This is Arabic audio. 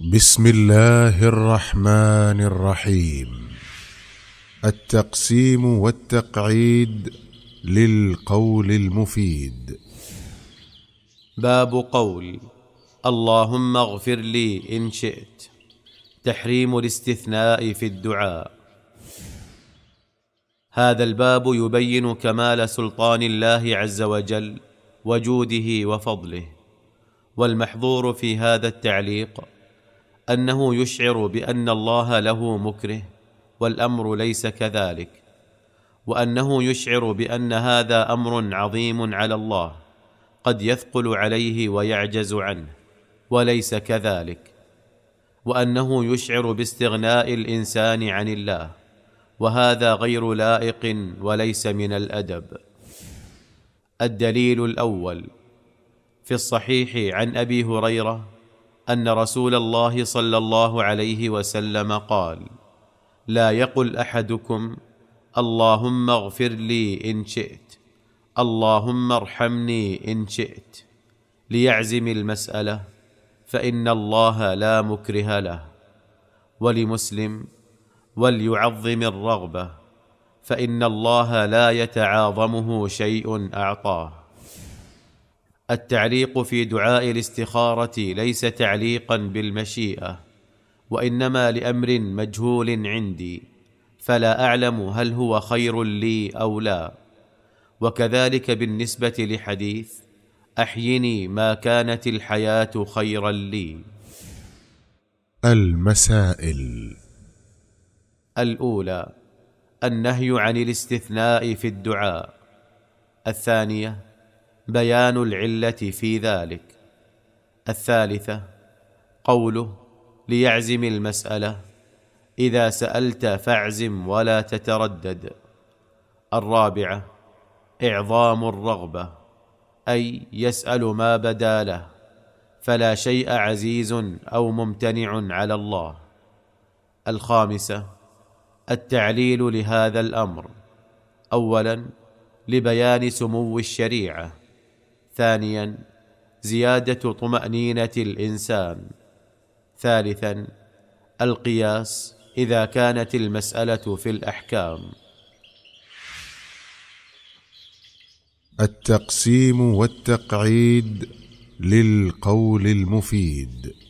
بسم الله الرحمن الرحيم التقسيم والتقعيد للقول المفيد باب قول اللهم اغفر لي ان شئت تحريم الاستثناء في الدعاء هذا الباب يبين كمال سلطان الله عز وجل وجوده وفضله والمحظور في هذا التعليق انه يشعر بان الله له مكره والامر ليس كذلك وانه يشعر بان هذا امر عظيم على الله قد يثقل عليه ويعجز عنه وليس كذلك وانه يشعر باستغناء الانسان عن الله وهذا غير لائق وليس من الادب الدليل الاول في الصحيح عن ابي هريره ان رسول الله صلى الله عليه وسلم قال لا يقل احدكم اللهم اغفر لي ان شئت اللهم ارحمني ان شئت ليعزم المساله فان الله لا مكره له ولمسلم وليعظم الرغبه فان الله لا يتعاظمه شيء اعطاه التعليق في دعاء الاستخاره ليس تعليقا بالمشيئه وانما لامر مجهول عندي فلا اعلم هل هو خير لي او لا وكذلك بالنسبه لحديث احيني ما كانت الحياه خيرا لي المسائل الاولى النهي عن الاستثناء في الدعاء الثانيه بيان العله في ذلك الثالثه قوله ليعزم المساله اذا سالت فاعزم ولا تتردد الرابعه اعظام الرغبه اي يسال ما بدا له فلا شيء عزيز او ممتنع على الله الخامسه التعليل لهذا الامر اولا لبيان سمو الشريعه ثانيا زياده طمانينه الانسان ثالثا القياس اذا كانت المساله في الاحكام التقسيم والتقعيد للقول المفيد